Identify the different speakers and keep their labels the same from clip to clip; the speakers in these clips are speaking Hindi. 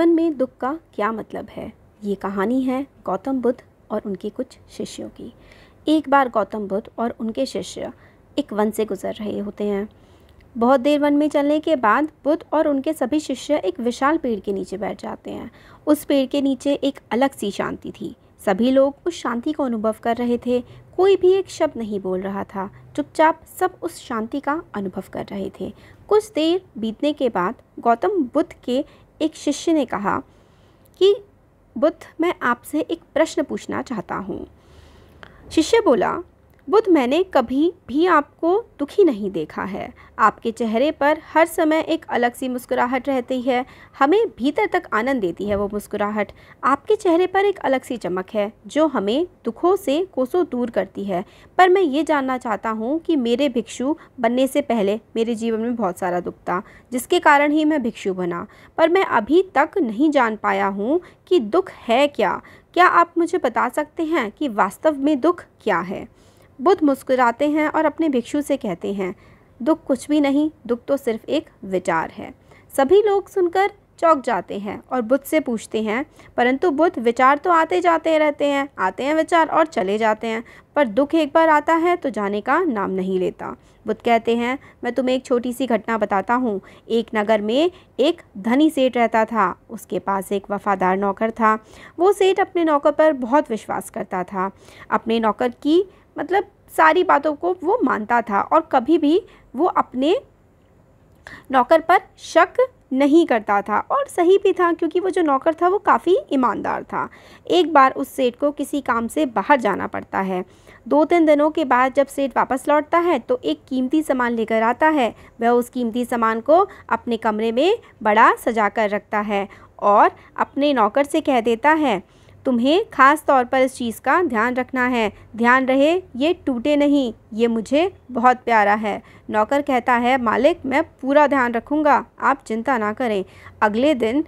Speaker 1: जीवन में दुख का क्या मतलब है ये कहानी है गौतम बुद्ध और उनके कुछ शिष्यों की एक बार गौतम बुद्ध और उनके शिष्य एक वन से गुजर रहे होते हैं बहुत देर वन में चलने के बाद बुद्ध और उनके सभी शिष्य एक विशाल पेड़ के नीचे बैठ जाते हैं उस पेड़ के नीचे एक अलग सी शांति थी सभी लोग उस शांति को अनुभव कर रहे थे कोई भी एक शब्द नहीं बोल रहा था चुपचाप सब उस शांति का अनुभव कर रहे थे कुछ देर बीतने के बाद गौतम बुद्ध के एक शिष्य ने कहा कि बुद्ध मैं आपसे एक प्रश्न पूछना चाहता हूँ शिष्य बोला बुद्ध मैंने कभी भी आपको दुखी नहीं देखा है आपके चेहरे पर हर समय एक अलग सी मुस्कुराहट रहती है हमें भीतर तक आनंद देती है वो मुस्कुराहट आपके चेहरे पर एक अलग सी चमक है जो हमें दुखों से कोसों दूर करती है पर मैं ये जानना चाहता हूँ कि मेरे भिक्षु बनने से पहले मेरे जीवन में बहुत सारा दुख था जिसके कारण ही मैं भिक्षु बना पर मैं अभी तक नहीं जान पाया हूँ कि दुख है क्या क्या आप मुझे बता सकते हैं कि वास्तव में दुख क्या है बुद्ध मुस्कुराते हैं और अपने भिक्षु से कहते हैं दुख कुछ भी नहीं दुख तो सिर्फ एक विचार है सभी लोग सुनकर चौक जाते हैं और बुद्ध से पूछते हैं परंतु बुद्ध विचार तो आते जाते रहते हैं आते हैं विचार और चले जाते हैं पर दुख एक बार आता है तो जाने का नाम नहीं लेता बुद्ध कहते हैं मैं तुम्हें एक छोटी सी घटना बताता हूँ एक नगर में एक धनी सेठ रहता था उसके पास एक वफ़ादार नौकर था वो सेठ अपने नौकर पर बहुत विश्वास करता था अपने नौकर की मतलब सारी बातों को वो मानता था और कभी भी वो अपने नौकर पर शक नहीं करता था और सही भी था क्योंकि वो जो नौकर था वो काफ़ी ईमानदार था एक बार उस सेठ को किसी काम से बाहर जाना पड़ता है दो तीन दिनों के बाद जब सेठ वापस लौटता है तो एक कीमती सामान लेकर आता है वह उस कीमती सामान को अपने कमरे में बड़ा सजा कर रखता है और अपने नौकर से कह देता है तुम्हें खास तौर पर इस चीज़ का ध्यान रखना है ध्यान रहे ये टूटे नहीं ये मुझे बहुत प्यारा है नौकर कहता है मालिक मैं पूरा ध्यान रखूँगा आप चिंता ना करें अगले दिन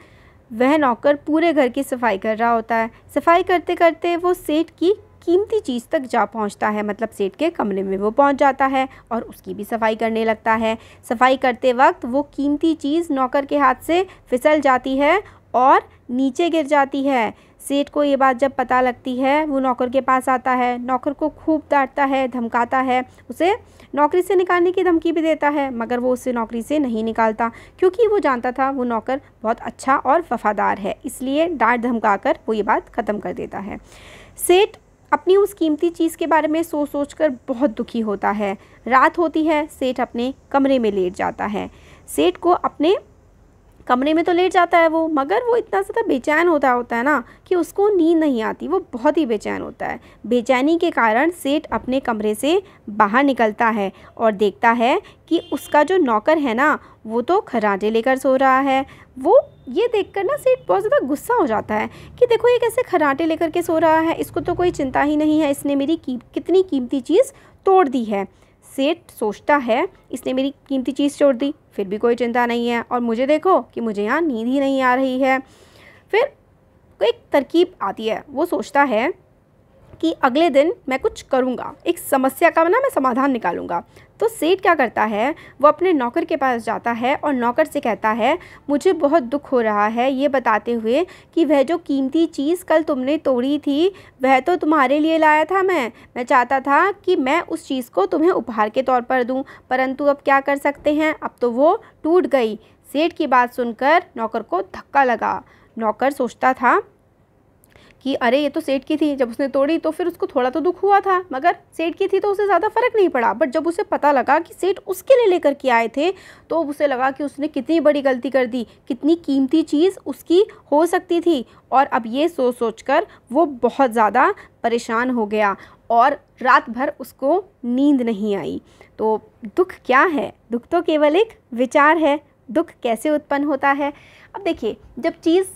Speaker 1: वह नौकर पूरे घर की सफाई कर रहा होता है सफाई करते करते वो सेठ की कीमती चीज़ तक जा पहुंचता है मतलब सेठ के कमरे में वो पहुंच जाता है और उसकी भी सफाई करने लगता है सफाई करते वक्त वो कीमती चीज़ नौकर के हाथ से फिसल जाती है और नीचे गिर जाती है सेठ को ये बात जब पता लगती है वो नौकर के पास आता है नौकर को खूब डांटता है धमकाता है उसे नौकरी से निकालने की धमकी भी देता है मगर वो उसे नौकरी से नहीं निकालता क्योंकि वो जानता था वो नौकर बहुत अच्छा और वफ़ादार है इसलिए डांट धमका कर वो ये बात ख़त्म कर देता है सेठ अपनी उस कीमती चीज़ के बारे में सोच सोच कर बहुत दुखी होता है रात होती है सेठ अपने कमरे में लेट जाता है सेठ को अपने कमरे में तो लेट जाता है वो मगर वो इतना ज़्यादा बेचैन होता होता है ना कि उसको नींद नहीं आती वो बहुत ही बेचैन होता है बेचैनी के कारण सेठ अपने कमरे से बाहर निकलता है और देखता है कि उसका जो नौकर है ना वो तो खराटे लेकर सो रहा है वो ये देखकर ना सेठ बहुत ज़्यादा गुस्सा हो जाता है कि देखो ये कैसे खराटे लेकर के सो रहा है इसको तो कोई चिंता ही नहीं है इसने मेरी की कितनी कीमती चीज़ तोड़ दी है सेठ सोचता है इसने मेरी कीमती चीज़ छोड़ दी फिर भी कोई चिंता नहीं है और मुझे देखो कि मुझे यहाँ नींद ही नहीं आ रही है फिर एक तरकीब आती है वो सोचता है कि अगले दिन मैं कुछ करूँगा एक समस्या का ना मैं समाधान निकालूंगा तो सेठ क्या करता है वो अपने नौकर के पास जाता है और नौकर से कहता है मुझे बहुत दुख हो रहा है ये बताते हुए कि वह जो कीमती चीज़ कल तुमने तोड़ी थी वह तो तुम्हारे लिए लाया था मैं मैं चाहता था कि मैं उस चीज़ को तुम्हें उपहार के तौर पर दूँ परंतु अब क्या कर सकते हैं अब तो वो टूट गई सेठ की बात सुनकर नौकर को धक्का लगा नौकर सोचता था कि अरे ये तो सेठ की थी जब उसने तोड़ी तो फिर उसको थोड़ा तो दुख हुआ था मगर सेठ की थी तो उसे ज़्यादा फ़र्क नहीं पड़ा बट जब उसे पता लगा कि सेठ उसके लिए लेकर के आए थे तो उसे लगा कि उसने कितनी बड़ी गलती कर दी कितनी कीमती चीज़ उसकी हो सकती थी और अब ये सोच सोच कर वो बहुत ज़्यादा परेशान हो गया और रात भर उसको नींद नहीं आई तो दुख क्या है दुख तो केवल एक विचार है दुख कैसे उत्पन्न होता है अब देखिए जब चीज़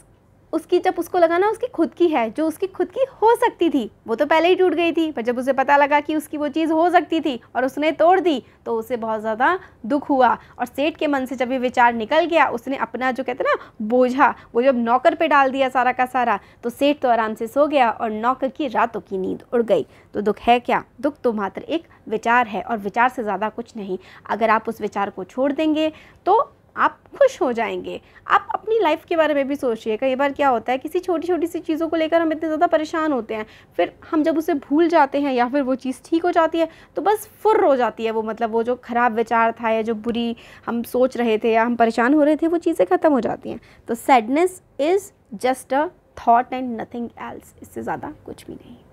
Speaker 1: उसकी जब उसको लगा ना उसकी खुद की है जो उसकी खुद की हो सकती थी वो तो पहले ही टूट गई थी पर जब उसे पता लगा कि उसकी वो चीज़ हो सकती थी और उसने तोड़ दी तो उसे बहुत ज़्यादा दुख हुआ और सेठ के मन से जब ये विचार निकल गया उसने अपना जो कहते ना बोझा वो जब नौकर पे डाल दिया सारा का सारा तो सेठ तो आराम से सो गया और नौकर की रातों की नींद उड़ गई तो दुख है क्या दुख तो मात्र एक विचार है और विचार से ज़्यादा कुछ नहीं अगर आप उस विचार को छोड़ देंगे तो आप खुश हो जाएंगे आप अपनी लाइफ के बारे में भी सोचिए कई बार क्या होता है किसी छोटी छोटी सी चीज़ों को लेकर हम इतने ज़्यादा परेशान होते हैं फिर हम जब उसे भूल जाते हैं या फिर वो चीज़ ठीक हो जाती है तो बस फुर हो जाती है वो मतलब वो जो ख़राब विचार था या जो बुरी हम सोच रहे थे या हम परेशान हो रहे थे वो चीज़ें ख़त्म हो जाती हैं तो sadness is just a thought and nothing else इससे ज़्यादा कुछ भी नहीं